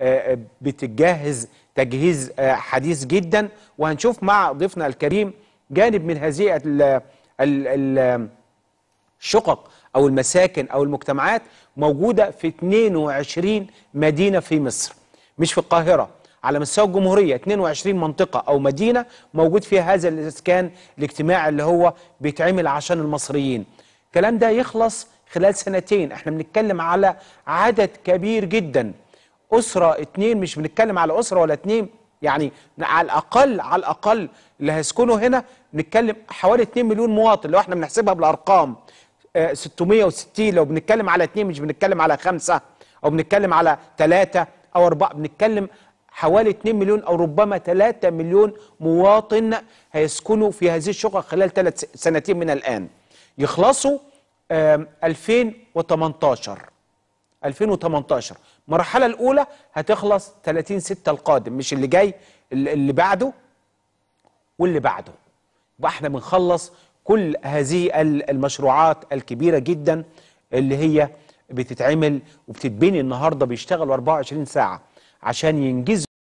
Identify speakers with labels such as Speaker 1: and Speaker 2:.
Speaker 1: آه، آه، بتجهز تجهيز آه، حديث جدا وهنشوف مع ضيفنا الكريم جانب من هذه الشقق أو المساكن أو المجتمعات موجودة في 22 مدينة في مصر مش في القاهرة على مستوى الجمهورية 22 منطقة أو مدينة موجود فيها هذا الإسكان الاجتماعي اللي هو بيتعمل عشان المصريين الكلام ده يخلص خلال سنتين احنا بنتكلم على عدد كبير جدا اسره اتنين مش بنتكلم على اسره ولا اتنين يعني على الاقل على الاقل اللي هيسكنوا هنا بنتكلم حوالي 2 مليون مواطن لو احنا بنحسبها بالارقام 660 آه، لو بنتكلم على اتنين مش بنتكلم على خمسه او بنتكلم على ثلاثه او اربعه بنتكلم حوالي 2 مليون او ربما 3 مليون مواطن هيسكنوا في هذه الشقق خلال ثلاث سنتين من الان يخلصوا 2018 2018 المرحله الاولى هتخلص 30 6 القادم مش اللي جاي اللي بعده واللي بعده يبقى احنا بنخلص كل هذه المشروعات الكبيره جدا اللي هي بتتعمل وبتتبني النهارده بيشتغلوا 24 ساعه عشان ينجزوا